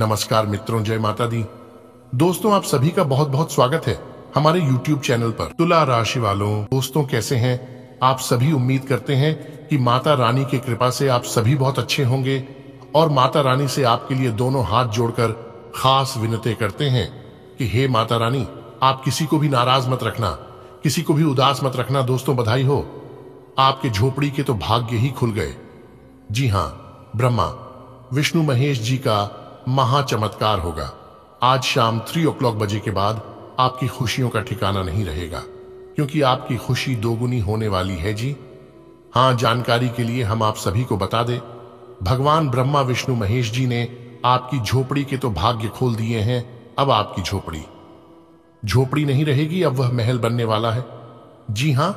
नमस्कार मित्रों जय माता दी दोस्तों आप सभी का बहुत बहुत स्वागत है हमारे YouTube चैनल पर तुला राशि वालों दोस्तों कैसे हैं आप सभी उम्मीद करते हैं कि माता रानी की कृपा से आप सभी बहुत अच्छे होंगे और माता रानी से आपके लिए दोनों हाथ जोड़कर खास विनते करते हैं कि हे माता रानी आप किसी को भी नाराज मत रखना किसी को भी उदास मत रखना दोस्तों बधाई हो आपके झोपड़ी के तो भाग्य ही खुल गए जी हाँ ब्रह्मा विष्णु महेश जी का महाचमत्कार होगा आज शाम थ्री ओ क्लॉक बजे के बाद आपकी खुशियों का ठिकाना नहीं रहेगा क्योंकि आपकी खुशी दोगुनी होने वाली है जी हाँ जानकारी के लिए हम आप सभी को बता दें भगवान ब्रह्मा विष्णु महेश जी ने आपकी झोपड़ी के तो भाग्य खोल दिए हैं अब आपकी झोपड़ी झोपड़ी नहीं रहेगी अब वह महल बनने वाला है जी हां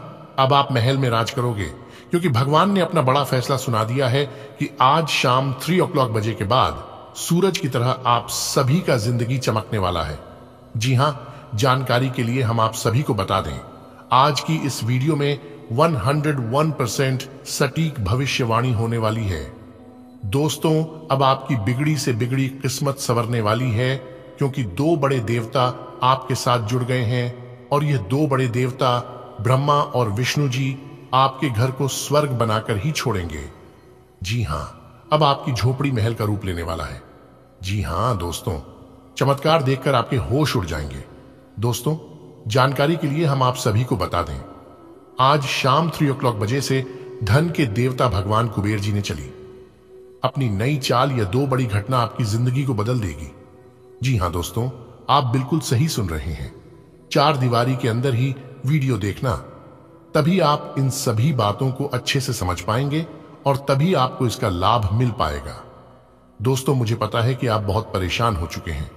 अब आप महल में राज करोगे क्योंकि भगवान ने अपना बड़ा फैसला सुना दिया है कि आज शाम थ्री ओ बजे के बाद सूरज की तरह आप सभी का जिंदगी चमकने वाला है जी हां जानकारी के लिए हम आप सभी को बता दें आज की इस वीडियो में 101 परसेंट सटीक भविष्यवाणी होने वाली है दोस्तों अब आपकी बिगड़ी से बिगड़ी किस्मत सवरने वाली है क्योंकि दो बड़े देवता आपके साथ जुड़ गए हैं और यह दो बड़े देवता ब्रह्मा और विष्णु जी आपके घर को स्वर्ग बनाकर ही छोड़ेंगे जी हां अब आपकी झोपड़ी महल का रूप लेने वाला है जी हां दोस्तों चमत्कार देखकर आपके होश उड़ जाएंगे दोस्तों जानकारी के लिए हम आप सभी को बता दें आज शाम थ्री ओ बजे से धन के देवता भगवान कुबेर जी ने चली अपनी नई चाल या दो बड़ी घटना आपकी जिंदगी को बदल देगी जी हां दोस्तों आप बिल्कुल सही सुन रहे हैं चार दीवारी के अंदर ही वीडियो देखना तभी आप इन सभी बातों को अच्छे से समझ पाएंगे और तभी आपको इसका लाभ मिल पाएगा दोस्तों मुझे पता है कि आप बहुत परेशान हो चुके हैं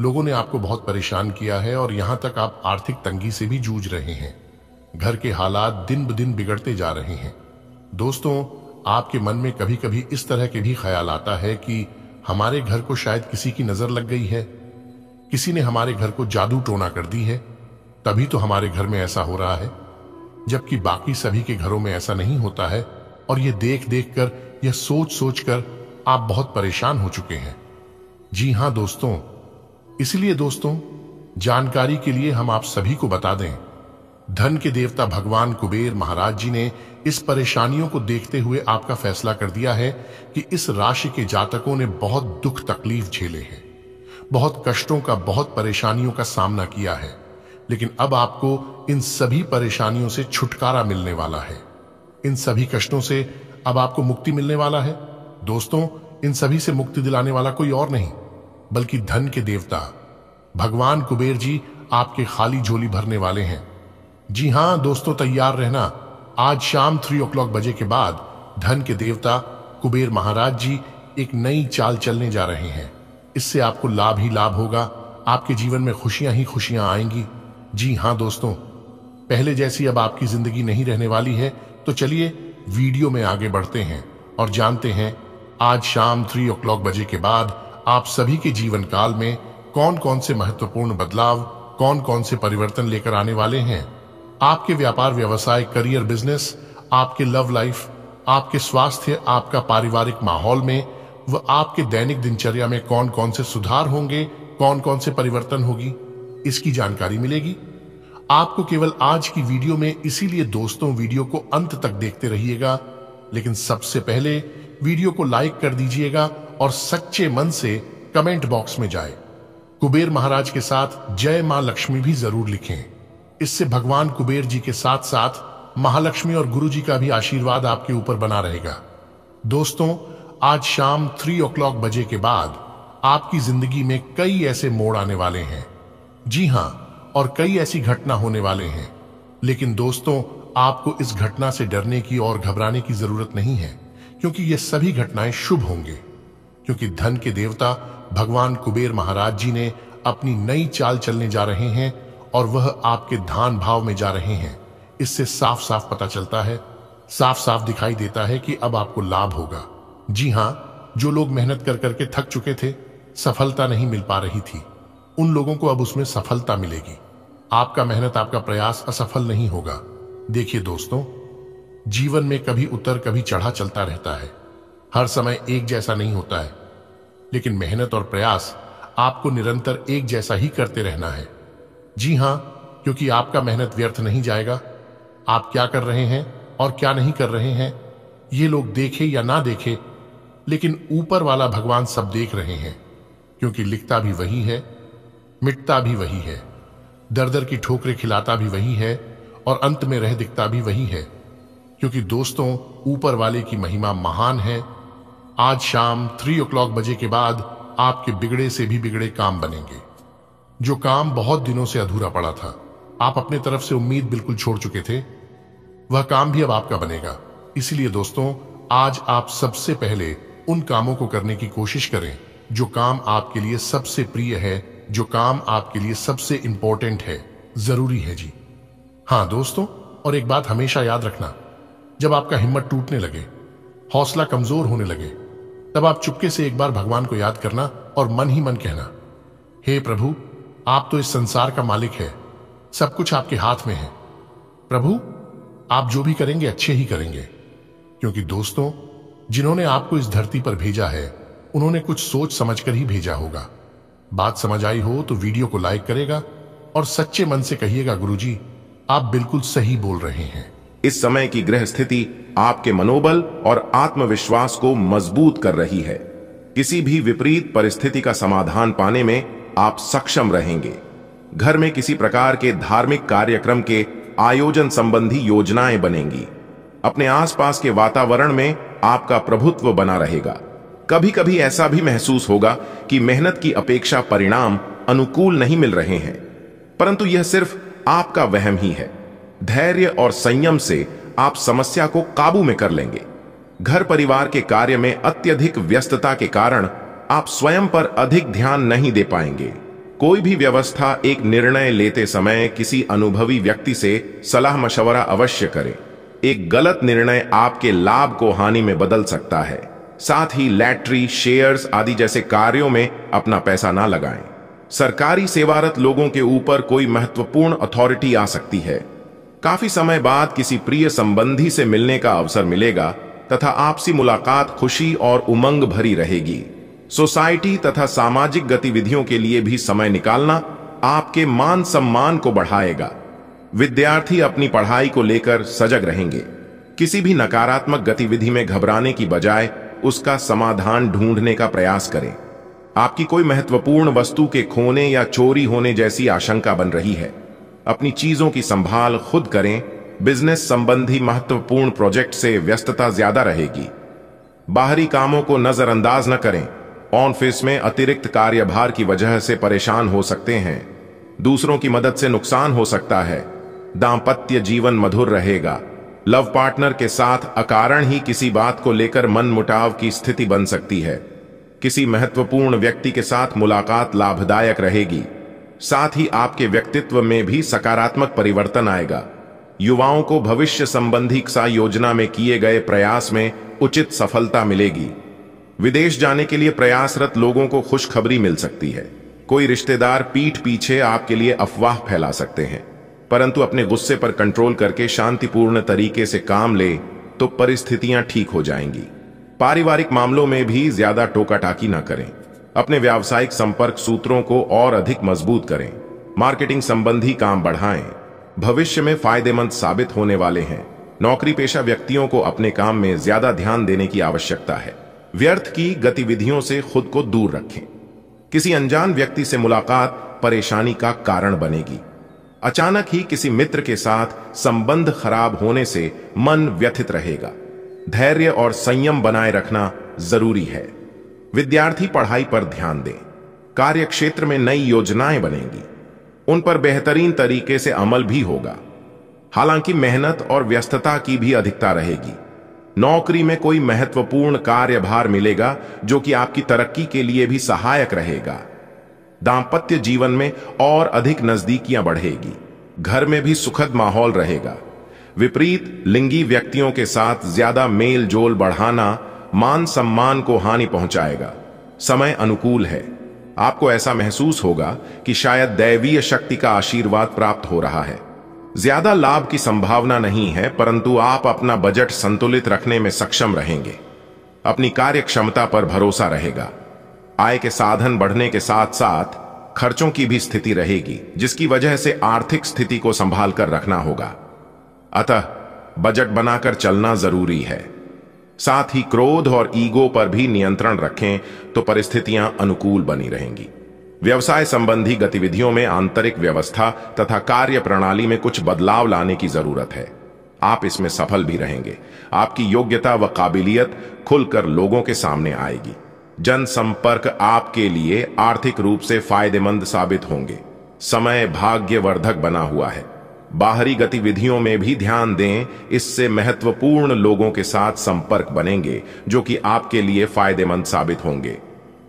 लोगों ने आपको बहुत परेशान किया है और यहां तक आप आर्थिक तंगी से भी जूझ रहे हैं घर के हालात दिन ब दिन बिगड़ते जा रहे हैं दोस्तों आपके मन में कभी कभी इस तरह के भी ख्याल आता है कि हमारे घर को शायद किसी की नजर लग गई है किसी ने हमारे घर को जादू टोना कर दी है तभी तो हमारे घर में ऐसा हो रहा है जबकि बाकी सभी के घरों में ऐसा नहीं होता है और ये देख देख कर यह सोच सोच कर आप बहुत परेशान हो चुके हैं जी हां दोस्तों इसलिए दोस्तों जानकारी के लिए हम आप सभी को बता दें धन के देवता भगवान कुबेर महाराज जी ने इस परेशानियों को देखते हुए आपका फैसला कर दिया है कि इस राशि के जातकों ने बहुत दुख तकलीफ झेले हैं बहुत कष्टों का बहुत परेशानियों का सामना किया है लेकिन अब आपको इन सभी परेशानियों से छुटकारा मिलने वाला है इन सभी कष्टों से अब आपको मुक्ति मिलने वाला है दोस्तों इन सभी से मुक्ति दिलाने वाला कोई और नहीं बल्कि धन के देवता भगवान कुबेर जी आपके खाली झोली भरने वाले हैं जी हां दोस्तों तैयार रहना आज शाम थ्री ओ बजे के बाद धन के देवता कुबेर महाराज जी एक नई चाल चलने जा रहे हैं इससे आपको लाभ ही लाभ होगा आपके जीवन में खुशियां ही खुशियां आएंगी जी हां दोस्तों पहले जैसी अब आपकी जिंदगी नहीं रहने वाली है तो चलिए वीडियो में आगे बढ़ते हैं और जानते हैं आज शाम थ्री ओ बजे के बाद आप सभी के जीवन काल में कौन कौन से महत्वपूर्ण बदलाव कौन कौन से परिवर्तन लेकर आने वाले हैं आपके व्यापार व्यवसाय करियर बिजनेस आपके लव लाइफ आपके स्वास्थ्य आपका पारिवारिक माहौल में व आपके दैनिक दिनचर्या में कौन कौन से सुधार होंगे कौन कौन से परिवर्तन होगी इसकी जानकारी मिलेगी आपको केवल आज की वीडियो में इसीलिए दोस्तों वीडियो को अंत तक देखते रहिएगा लेकिन सबसे पहले वीडियो को लाइक कर दीजिएगा और सच्चे मन से कमेंट बॉक्स में जाए कुबेर महाराज के साथ जय मां लक्ष्मी भी जरूर लिखें इससे भगवान कुबेर जी के साथ साथ महालक्ष्मी और गुरु जी का भी आशीर्वाद आपके ऊपर बना रहेगा दोस्तों आज शाम थ्री ओ बजे के बाद आपकी जिंदगी में कई ऐसे मोड़ आने वाले हैं जी हां और कई ऐसी घटना होने वाले हैं लेकिन दोस्तों आपको इस घटना से डरने की और घबराने की जरूरत नहीं है क्योंकि ये सभी घटनाएं शुभ होंगे क्योंकि धन के देवता भगवान कुबेर महाराज जी ने अपनी नई चाल चलने जा रहे हैं और वह आपके धान भाव में जा रहे हैं इससे साफ साफ पता चलता है साफ साफ दिखाई देता है कि अब आपको लाभ होगा जी हां जो लोग मेहनत कर करके थक चुके थे सफलता नहीं मिल पा रही थी उन लोगों को अब उसमें सफलता मिलेगी आपका मेहनत आपका प्रयास असफल नहीं होगा देखिए दोस्तों जीवन में कभी उतर कभी चढ़ा चलता रहता है हर समय एक जैसा नहीं होता है लेकिन मेहनत और प्रयास आपको निरंतर एक जैसा ही करते रहना है जी हां क्योंकि आपका मेहनत व्यर्थ नहीं जाएगा आप क्या कर रहे हैं और क्या नहीं कर रहे हैं ये लोग देखे या ना देखे लेकिन ऊपर वाला भगवान सब देख रहे हैं क्योंकि लिखता भी वही है मिटता भी वही है दर दर की ठोकरें खिलाता भी वही है और अंत में रह दिखता भी वही है क्योंकि दोस्तों ऊपर वाले की महिमा महान है आज शाम थ्री ओ बजे के बाद आपके बिगड़े से भी बिगड़े काम बनेंगे जो काम बहुत दिनों से अधूरा पड़ा था आप अपने तरफ से उम्मीद बिल्कुल छोड़ चुके थे वह काम भी अब आपका बनेगा इसलिए दोस्तों आज आप सबसे पहले उन कामों को करने की कोशिश करें जो काम आपके लिए सबसे प्रिय है जो काम आपके लिए सबसे इंपॉर्टेंट है जरूरी है जी हाँ दोस्तों और एक बात हमेशा याद रखना जब आपका हिम्मत टूटने लगे हौसला कमजोर होने लगे तब आप चुपके से एक बार भगवान को याद करना और मन ही मन कहना हे hey प्रभु आप तो इस संसार का मालिक है सब कुछ आपके हाथ में है प्रभु आप जो भी करेंगे अच्छे ही करेंगे क्योंकि दोस्तों जिन्होंने आपको इस धरती पर भेजा है उन्होंने कुछ सोच समझकर ही भेजा होगा बात समझ आई हो तो वीडियो को लाइक करेगा और सच्चे मन से कहिएगा गुरुजी आप बिल्कुल सही बोल रहे हैं इस समय की ग्रह स्थिति आपके मनोबल और आत्मविश्वास को मजबूत कर रही है किसी भी विपरीत परिस्थिति का समाधान पाने में आप सक्षम रहेंगे घर में किसी प्रकार के धार्मिक कार्यक्रम के आयोजन संबंधी योजनाएं बनेंगी अपने आसपास के वातावरण में आपका प्रभुत्व बना रहेगा कभी कभी ऐसा भी महसूस होगा कि मेहनत की अपेक्षा परिणाम अनुकूल नहीं मिल रहे हैं परंतु यह सिर्फ आपका वहम ही है धैर्य और संयम से आप समस्या को काबू में कर लेंगे घर परिवार के कार्य में अत्यधिक व्यस्तता के कारण आप स्वयं पर अधिक ध्यान नहीं दे पाएंगे कोई भी व्यवस्था एक निर्णय लेते समय किसी अनुभवी व्यक्ति से सलाह मशवरा अवश्य करें एक गलत निर्णय आपके लाभ को हानि में बदल सकता है साथ ही लैटरी शेयर्स आदि जैसे कार्यों में अपना पैसा ना लगाएं सरकारी सेवारत लोगों के ऊपर कोई महत्वपूर्ण अथॉरिटी आ सकती है काफी समय बाद किसी प्रिय संबंधी से मिलने का अवसर मिलेगा तथा आपसी मुलाकात खुशी और उमंग भरी रहेगी सोसाइटी तथा सामाजिक गतिविधियों के लिए भी समय निकालना आपके मान सम्मान को बढ़ाएगा विद्यार्थी अपनी पढ़ाई को लेकर सजग रहेंगे किसी भी नकारात्मक गतिविधि में घबराने की बजाय उसका समाधान ढूंढने का प्रयास करें आपकी कोई महत्वपूर्ण वस्तु के खोने या चोरी होने जैसी आशंका बन रही है अपनी चीजों की संभाल खुद करें बिजनेस संबंधी महत्वपूर्ण प्रोजेक्ट से व्यस्तता ज्यादा रहेगी बाहरी कामों को नजरअंदाज न करें ऑनफिस में अतिरिक्त कार्यभार की वजह से परेशान हो सकते हैं दूसरों की मदद से नुकसान हो सकता है दाम्पत्य जीवन मधुर रहेगा लव पार्टनर के साथ अकारण ही किसी बात को लेकर मन मुटाव की स्थिति बन सकती है किसी महत्वपूर्ण व्यक्ति के साथ मुलाकात लाभदायक रहेगी साथ ही आपके व्यक्तित्व में भी सकारात्मक परिवर्तन आएगा युवाओं को भविष्य संबंधी सा योजना में किए गए प्रयास में उचित सफलता मिलेगी विदेश जाने के लिए प्रयासरत लोगों को खुशखबरी मिल सकती है कोई रिश्तेदार पीठ पीछे आपके लिए अफवाह फैला सकते हैं परंतु अपने गुस्से पर कंट्रोल करके शांतिपूर्ण तरीके से काम ले तो परिस्थितियां ठीक हो जाएंगी पारिवारिक मामलों में भी ज्यादा टोकाटाकी ना करें अपने व्यावसायिक संपर्क सूत्रों को और अधिक मजबूत करें मार्केटिंग संबंधी काम बढ़ाएं भविष्य में फायदेमंद साबित होने वाले हैं नौकरी पेशा व्यक्तियों को अपने काम में ज्यादा ध्यान देने की आवश्यकता है व्यर्थ की गतिविधियों से खुद को दूर रखें किसी अनजान व्यक्ति से मुलाकात परेशानी का कारण बनेगी अचानक ही किसी मित्र के साथ संबंध खराब होने से मन व्यथित रहेगा धैर्य और संयम बनाए रखना जरूरी है विद्यार्थी पढ़ाई पर ध्यान दें कार्य क्षेत्र में नई योजनाएं बनेंगी उन पर बेहतरीन तरीके से अमल भी होगा हालांकि मेहनत और व्यस्तता की भी अधिकता रहेगी नौकरी में कोई महत्वपूर्ण कार्यभार मिलेगा जो कि आपकी तरक्की के लिए भी सहायक रहेगा दाम्पत्य जीवन में और अधिक नजदीकियां बढ़ेगी घर में भी सुखद माहौल रहेगा विपरीत लिंगी व्यक्तियों के साथ ज्यादा मेल जोल बढ़ाना मान सम्मान को हानि पहुंचाएगा समय अनुकूल है आपको ऐसा महसूस होगा कि शायद दैवीय शक्ति का आशीर्वाद प्राप्त हो रहा है ज्यादा लाभ की संभावना नहीं है परंतु आप अपना बजट संतुलित रखने में सक्षम रहेंगे अपनी कार्य क्षमता पर भरोसा रहेगा आय के साधन बढ़ने के साथ साथ खर्चों की भी स्थिति रहेगी जिसकी वजह से आर्थिक स्थिति को संभाल कर रखना होगा अतः बजट बनाकर चलना जरूरी है साथ ही क्रोध और ईगो पर भी नियंत्रण रखें तो परिस्थितियां अनुकूल बनी रहेंगी व्यवसाय संबंधी गतिविधियों में आंतरिक व्यवस्था तथा कार्य प्रणाली में कुछ बदलाव लाने की जरूरत है आप इसमें सफल भी रहेंगे आपकी योग्यता व काबिलियत खुलकर लोगों के सामने आएगी जनसंपर्क आपके लिए आर्थिक रूप से फायदेमंद साबित होंगे समय भाग्यवर्धक बना हुआ है बाहरी गतिविधियों में भी ध्यान दें इससे महत्वपूर्ण लोगों के साथ संपर्क बनेंगे जो कि आपके लिए फायदेमंद साबित होंगे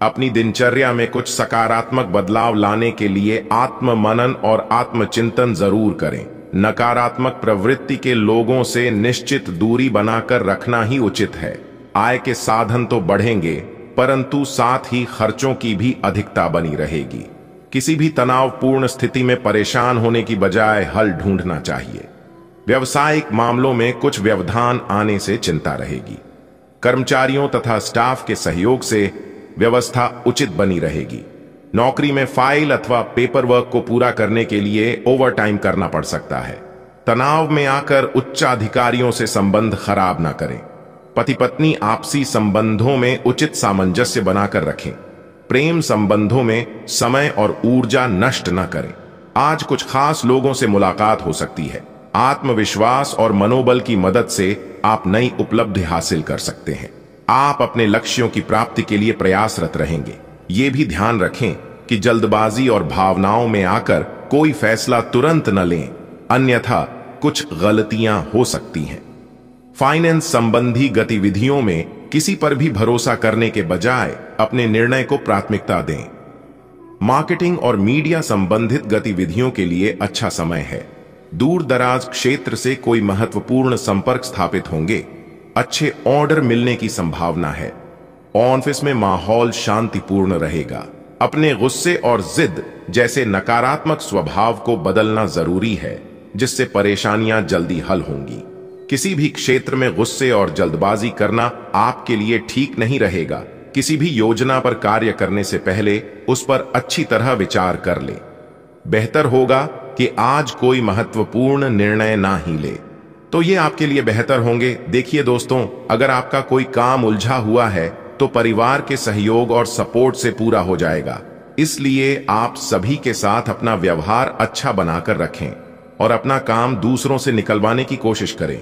अपनी दिनचर्या में कुछ सकारात्मक बदलाव लाने के लिए आत्म मनन और आत्मचिंतन जरूर करें नकारात्मक प्रवृत्ति के लोगों से निश्चित दूरी बनाकर रखना ही उचित है आय के साधन तो बढ़ेंगे परंतु साथ ही खर्चों की भी अधिकता बनी रहेगी किसी भी तनावपूर्ण स्थिति में परेशान होने की बजाय हल ढूंढना चाहिए व्यवसायिक मामलों में कुछ व्यवधान आने से चिंता रहेगी कर्मचारियों तथा स्टाफ के सहयोग से व्यवस्था उचित बनी रहेगी नौकरी में फाइल अथवा पेपर वर्क को पूरा करने के लिए ओवर टाइम करना पड़ सकता है तनाव में आकर उच्चाधिकारियों से संबंध खराब ना करें पति पत्नी आपसी संबंधों में उचित सामंजस्य बनाकर रखें प्रेम संबंधों में समय और ऊर्जा नष्ट न करें आज कुछ खास लोगों से मुलाकात हो सकती है आत्मविश्वास और मनोबल की मदद से आप नई उपलब्धि हासिल कर सकते हैं आप अपने लक्ष्यों की प्राप्ति के लिए प्रयासरत रहेंगे ये भी ध्यान रखें कि जल्दबाजी और भावनाओं में आकर कोई फैसला तुरंत न लें अन्यथा कुछ गलतियां हो सकती हैं फाइनेंस संबंधी गतिविधियों में किसी पर भी भरोसा करने के बजाय अपने निर्णय को प्राथमिकता दें मार्केटिंग और मीडिया संबंधित गतिविधियों के लिए अच्छा समय है दूर दराज क्षेत्र से कोई महत्वपूर्ण संपर्क स्थापित होंगे अच्छे ऑर्डर मिलने की संभावना है ऑफिस में माहौल शांतिपूर्ण रहेगा अपने गुस्से और जिद जैसे नकारात्मक स्वभाव को बदलना जरूरी है जिससे परेशानियां जल्दी हल होंगी किसी भी क्षेत्र में गुस्से और जल्दबाजी करना आपके लिए ठीक नहीं रहेगा किसी भी योजना पर कार्य करने से पहले उस पर अच्छी तरह विचार कर ले बेहतर होगा कि आज कोई महत्वपूर्ण निर्णय ना ही ले तो ये आपके लिए बेहतर होंगे देखिए दोस्तों अगर आपका कोई काम उलझा हुआ है तो परिवार के सहयोग और सपोर्ट से पूरा हो जाएगा इसलिए आप सभी के साथ अपना व्यवहार अच्छा बनाकर रखें और अपना काम दूसरों से निकलवाने की कोशिश करें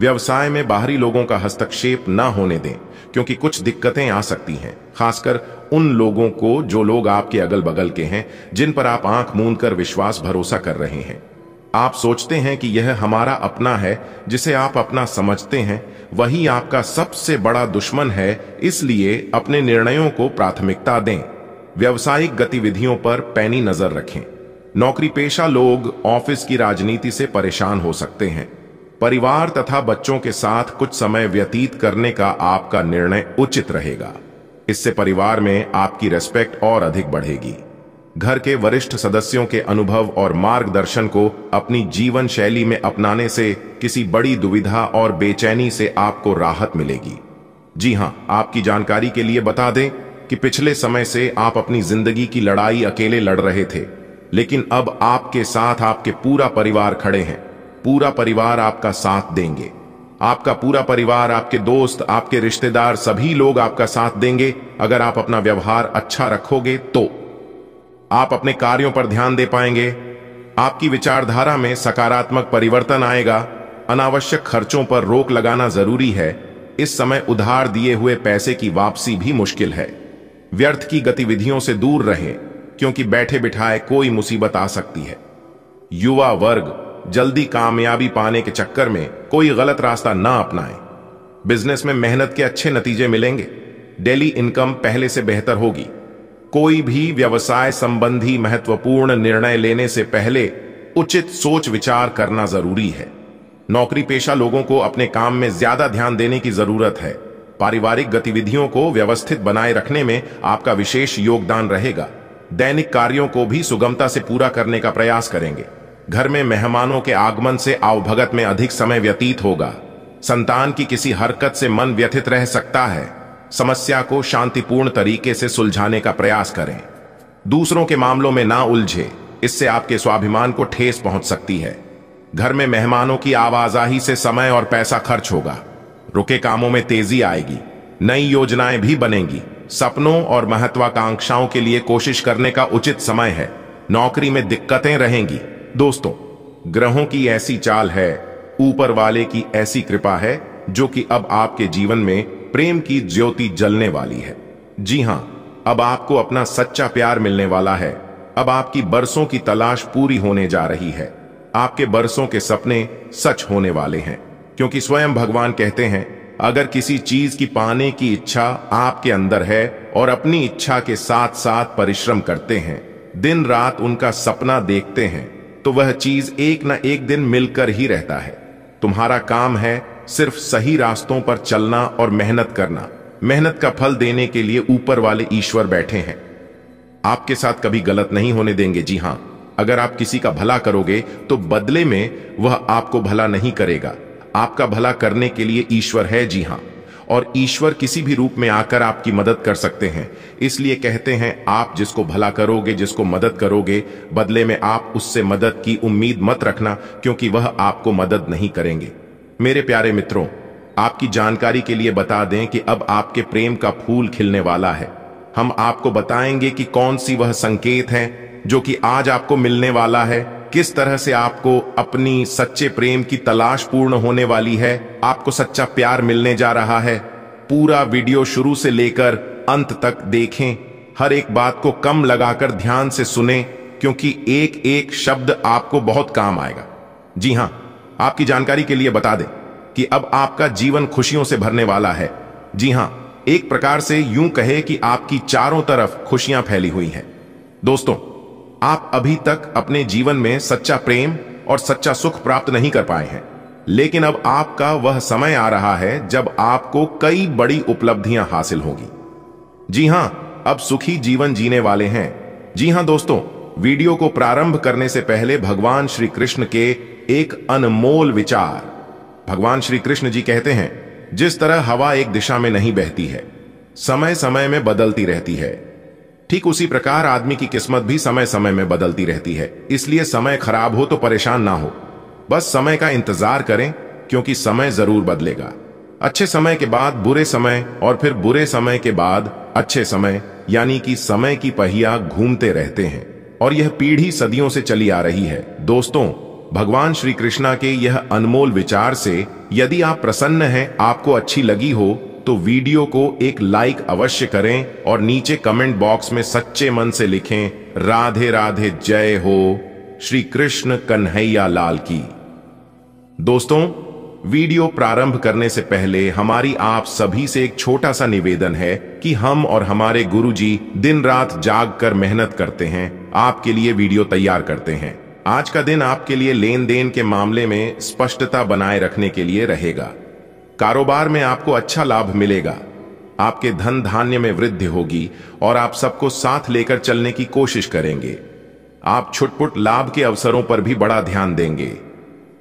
व्यवसाय में बाहरी लोगों का हस्तक्षेप न होने दें क्योंकि कुछ दिक्कतें आ सकती हैं खासकर उन लोगों को जो लोग आपके अगल बगल के हैं जिन पर आप आंख मूंद कर विश्वास भरोसा कर रहे हैं आप सोचते हैं कि यह हमारा अपना है जिसे आप अपना समझते हैं वही आपका सबसे बड़ा दुश्मन है इसलिए अपने निर्णयों को प्राथमिकता दें व्यवसायिक गतिविधियों पर पैनी नजर रखें नौकरी पेशा लोग ऑफिस की राजनीति से परेशान हो सकते हैं परिवार तथा बच्चों के साथ कुछ समय व्यतीत करने का आपका निर्णय उचित रहेगा इससे परिवार में आपकी रेस्पेक्ट और अधिक बढ़ेगी घर के वरिष्ठ सदस्यों के अनुभव और मार्गदर्शन को अपनी जीवन शैली में अपनाने से किसी बड़ी दुविधा और बेचैनी से आपको राहत मिलेगी जी हां आपकी जानकारी के लिए बता दें कि पिछले समय से आप अपनी जिंदगी की लड़ाई अकेले लड़ रहे थे लेकिन अब आपके साथ आपके पूरा परिवार खड़े हैं पूरा परिवार आपका साथ देंगे आपका पूरा परिवार आपके दोस्त आपके रिश्तेदार सभी लोग आपका साथ देंगे अगर आप अपना व्यवहार अच्छा रखोगे तो आप अपने कार्यों पर ध्यान दे पाएंगे आपकी विचारधारा में सकारात्मक परिवर्तन आएगा अनावश्यक खर्चों पर रोक लगाना जरूरी है इस समय उधार दिए हुए पैसे की वापसी भी मुश्किल है व्यर्थ की गतिविधियों से दूर रहें क्योंकि बैठे बिठाए कोई मुसीबत आ सकती है युवा वर्ग जल्दी कामयाबी पाने के चक्कर में कोई गलत रास्ता ना अपनाएं। बिजनेस में मेहनत के अच्छे नतीजे मिलेंगे डेली इनकम पहले से बेहतर होगी कोई भी व्यवसाय संबंधी महत्वपूर्ण निर्णय लेने से पहले उचित सोच विचार करना जरूरी है नौकरी पेशा लोगों को अपने काम में ज्यादा ध्यान देने की जरूरत है पारिवारिक गतिविधियों को व्यवस्थित बनाए रखने में आपका विशेष योगदान रहेगा दैनिक कार्यों को भी सुगमता से पूरा करने का प्रयास करेंगे घर में मेहमानों के आगमन से आवभगत में अधिक समय व्यतीत होगा संतान की किसी हरकत से मन व्यथित रह सकता है समस्या को शांतिपूर्ण तरीके से सुलझाने का प्रयास करें दूसरों के मामलों में ना उलझे इससे आपके स्वाभिमान को ठेस पहुंच सकती है घर में मेहमानों की आवाजाही से समय और पैसा खर्च होगा रुके कामों में तेजी आएगी नई योजनाएं भी बनेंगी सपनों और महत्वाकांक्षाओं के लिए कोशिश करने का उचित समय है नौकरी में दिक्कतें रहेंगी दोस्तों ग्रहों की ऐसी चाल है ऊपर वाले की ऐसी कृपा है जो कि अब आपके जीवन में प्रेम की ज्योति जलने वाली है जी हां अब आपको अपना सच्चा प्यार मिलने वाला है अब आपकी बरसों की तलाश पूरी होने जा रही है आपके बरसों के सपने सच होने वाले हैं क्योंकि स्वयं भगवान कहते हैं अगर किसी चीज की पाने की इच्छा आपके अंदर है और अपनी इच्छा के साथ साथ परिश्रम करते हैं दिन रात उनका सपना देखते हैं तो वह चीज एक न एक दिन मिलकर ही रहता है तुम्हारा काम है सिर्फ सही रास्तों पर चलना और मेहनत करना मेहनत का फल देने के लिए ऊपर वाले ईश्वर बैठे हैं आपके साथ कभी गलत नहीं होने देंगे जी हां अगर आप किसी का भला करोगे तो बदले में वह आपको भला नहीं करेगा आपका भला करने के लिए ईश्वर है जी हां और ईश्वर किसी भी रूप में आकर आपकी मदद कर सकते हैं इसलिए कहते हैं आप जिसको भला करोगे जिसको मदद करोगे बदले में आप उससे मदद की उम्मीद मत रखना क्योंकि वह आपको मदद नहीं करेंगे मेरे प्यारे मित्रों आपकी जानकारी के लिए बता दें कि अब आपके प्रेम का फूल खिलने वाला है हम आपको बताएंगे कि कौन सी वह संकेत है जो कि आज आपको मिलने वाला है किस तरह से आपको अपनी सच्चे प्रेम की तलाश पूर्ण होने वाली है आपको सच्चा प्यार मिलने जा रहा है पूरा वीडियो शुरू से लेकर अंत तक देखें हर एक बात को कम लगाकर ध्यान से सुने क्योंकि एक एक शब्द आपको बहुत काम आएगा जी हाँ आपकी जानकारी के लिए बता दें कि अब आपका जीवन खुशियों से भरने वाला है जी हाँ एक प्रकार से यूं कहे कि आपकी चारों तरफ खुशियां फैली हुई हैं दोस्तों आप अभी तक अपने जीवन में सच्चा प्रेम और सच्चा सुख प्राप्त नहीं कर पाए हैं लेकिन अब आपका वह समय आ रहा है जब आपको कई बड़ी उपलब्धियां हासिल होगी जी हां अब सुखी जीवन जीने वाले हैं जी हां दोस्तों वीडियो को प्रारंभ करने से पहले भगवान श्री कृष्ण के एक अनमोल विचार भगवान श्री कृष्ण जी कहते हैं जिस तरह हवा एक दिशा में नहीं बहती है समय समय में बदलती रहती है ठीक उसी प्रकार आदमी की किस्मत भी समय समय में बदलती रहती है इसलिए समय खराब हो तो परेशान ना हो बस समय का इंतजार करें क्योंकि समय जरूर बदलेगा अच्छे समय के बाद बुरे समय और फिर बुरे समय के बाद अच्छे समय यानी कि समय की पहिया घूमते रहते हैं और यह पीढ़ी सदियों से चली आ रही है दोस्तों भगवान श्री कृष्णा के यह अनमोल विचार से यदि आप प्रसन्न हैं आपको अच्छी लगी हो तो वीडियो को एक लाइक अवश्य करें और नीचे कमेंट बॉक्स में सच्चे मन से लिखें राधे राधे जय हो श्री कृष्ण कन्हैया लाल की दोस्तों वीडियो प्रारंभ करने से पहले हमारी आप सभी से एक छोटा सा निवेदन है कि हम और हमारे गुरुजी दिन रात जाग कर मेहनत करते हैं आपके लिए वीडियो तैयार करते हैं आज का दिन आपके लिए लेन देन के मामले में स्पष्टता बनाए रखने के लिए रहेगा कारोबार में आपको अच्छा लाभ मिलेगा आपके धन धान्य में वृद्धि होगी और आप सबको साथ लेकर चलने की कोशिश करेंगे आप छुटपुट लाभ के अवसरों पर भी बड़ा ध्यान देंगे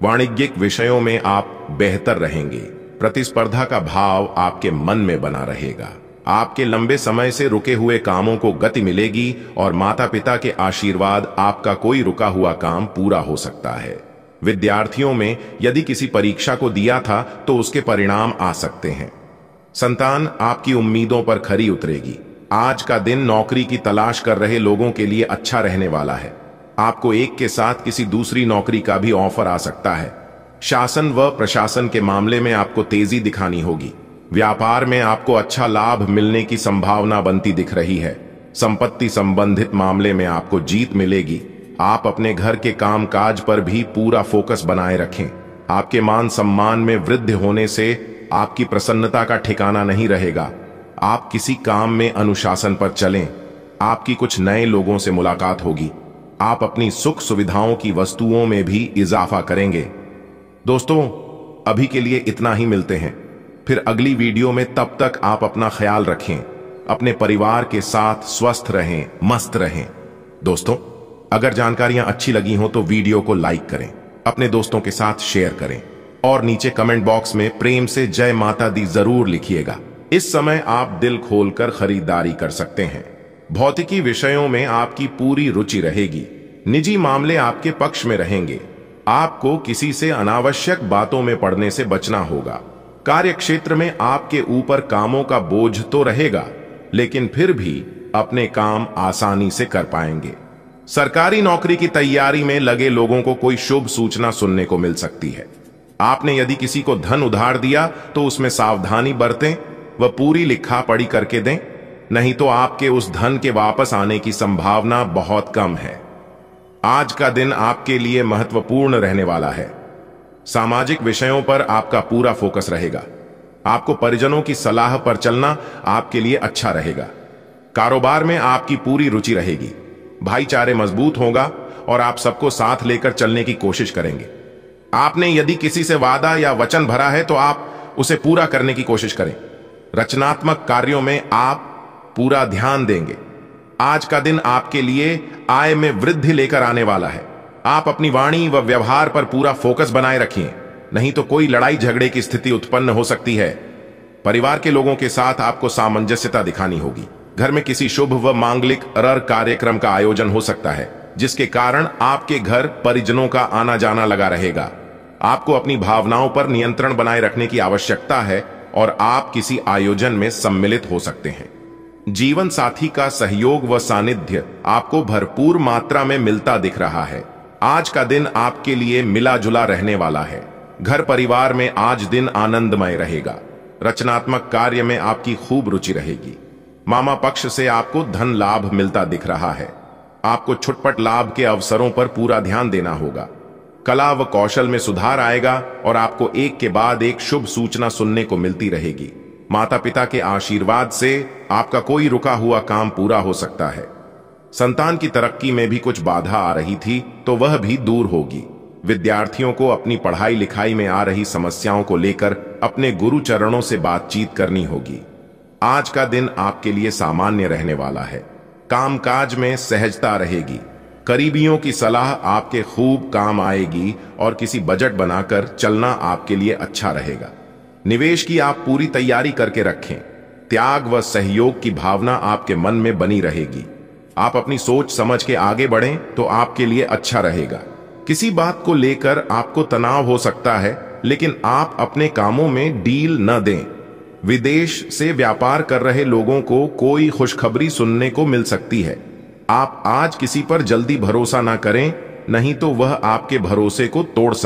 वाणिज्यिक विषयों में आप बेहतर रहेंगे प्रतिस्पर्धा का भाव आपके मन में बना रहेगा आपके लंबे समय से रुके हुए कामों को गति मिलेगी और माता पिता के आशीर्वाद आपका कोई रुका हुआ काम पूरा हो सकता है विद्यार्थियों में यदि किसी परीक्षा को दिया था तो उसके परिणाम आ सकते हैं संतान आपकी उम्मीदों पर खरी उतरेगी आज का दिन नौकरी की तलाश कर रहे लोगों के लिए अच्छा रहने वाला है आपको एक के साथ किसी दूसरी नौकरी का भी ऑफर आ सकता है शासन व प्रशासन के मामले में आपको तेजी दिखानी होगी व्यापार में आपको अच्छा लाभ मिलने की संभावना बनती दिख रही है संपत्ति संबंधित मामले में आपको जीत मिलेगी आप अपने घर के कामकाज पर भी पूरा फोकस बनाए रखें आपके मान सम्मान में वृद्धि होने से आपकी प्रसन्नता का ठिकाना नहीं रहेगा आप किसी काम में अनुशासन पर चलें आपकी कुछ नए लोगों से मुलाकात होगी आप अपनी सुख सुविधाओं की वस्तुओं में भी इजाफा करेंगे दोस्तों अभी के लिए इतना ही मिलते हैं फिर अगली वीडियो में तब तक आप अपना ख्याल रखें अपने परिवार के साथ स्वस्थ रहें मस्त रहें दोस्तों अगर जानकारियां अच्छी लगी हो तो वीडियो को लाइक करें अपने दोस्तों के साथ शेयर करें और नीचे कमेंट बॉक्स में प्रेम से जय माता दी जरूर लिखिएगा इस समय आप दिल खोलकर खरीदारी कर सकते हैं भौतिकी विषयों में आपकी पूरी रुचि रहेगी निजी मामले आपके पक्ष में रहेंगे आपको किसी से अनावश्यक बातों में पड़ने से बचना होगा कार्य क्षेत्र में आपके ऊपर कामों का बोझ तो रहेगा लेकिन फिर भी अपने काम आसानी से कर पाएंगे सरकारी नौकरी की तैयारी में लगे लोगों को कोई शुभ सूचना सुनने को मिल सकती है आपने यदि किसी को धन उधार दिया तो उसमें सावधानी बरतें व पूरी लिखा पढ़ी करके दें नहीं तो आपके उस धन के वापस आने की संभावना बहुत कम है आज का दिन आपके लिए महत्वपूर्ण रहने वाला है सामाजिक विषयों पर आपका पूरा फोकस रहेगा आपको परिजनों की सलाह पर चलना आपके लिए अच्छा रहेगा कारोबार में आपकी पूरी रुचि रहेगी भाईचारे मजबूत होगा और आप सबको साथ लेकर चलने की कोशिश करेंगे आपने यदि किसी से वादा या वचन भरा है तो आप उसे पूरा करने की कोशिश करें रचनात्मक कार्यों में आप पूरा ध्यान देंगे आज का दिन आपके लिए आय में वृद्धि लेकर आने वाला है आप अपनी वाणी व व्यवहार पर पूरा फोकस बनाए रखिए नहीं तो कोई लड़ाई झगड़े की स्थिति उत्पन्न हो सकती है परिवार के लोगों के साथ आपको सामंजस्यता दिखानी होगी घर में किसी शुभ व मांगलिक रर कार्यक्रम का आयोजन हो सकता है जिसके कारण आपके घर परिजनों का आना जाना लगा रहेगा आपको अपनी भावनाओं पर नियंत्रण बनाए रखने की आवश्यकता है और आप किसी आयोजन में सम्मिलित हो सकते हैं जीवन साथी का सहयोग व सानिध्य आपको भरपूर मात्रा में मिलता दिख रहा है आज का दिन आपके लिए मिला जुला रहने वाला है घर परिवार में आज दिन आनंदमय रहेगा रचनात्मक कार्य में आपकी खूब रुचि रहेगी मामा पक्ष से आपको धन लाभ मिलता दिख रहा है आपको छुटपट लाभ के अवसरों पर पूरा ध्यान देना होगा कला व कौशल में सुधार आएगा और आपको एक के बाद एक शुभ सूचना सुनने को मिलती रहेगी माता पिता के आशीर्वाद से आपका कोई रुका हुआ काम पूरा हो सकता है संतान की तरक्की में भी कुछ बाधा आ रही थी तो वह भी दूर होगी विद्यार्थियों को अपनी पढ़ाई लिखाई में आ रही समस्याओं को लेकर अपने गुरु चरणों से बातचीत करनी होगी आज का दिन आपके लिए सामान्य रहने वाला है कामकाज में सहजता रहेगी करीबियों की सलाह आपके खूब काम आएगी और किसी बजट बनाकर चलना आपके लिए अच्छा रहेगा निवेश की आप पूरी तैयारी करके रखें त्याग व सहयोग की भावना आपके मन में बनी रहेगी आप अपनी सोच समझ के आगे बढ़ें तो आपके लिए अच्छा रहेगा किसी बात को लेकर आपको तनाव हो सकता है लेकिन आप अपने कामों में डील न दें विदेश से व्यापार कर रहे लोगों को कोई खुशखबरी सुनने को मिल सकती है आप आज किसी पर जल्दी भरोसा ना करें नहीं तो वह आपके भरोसे को तोड़ सकते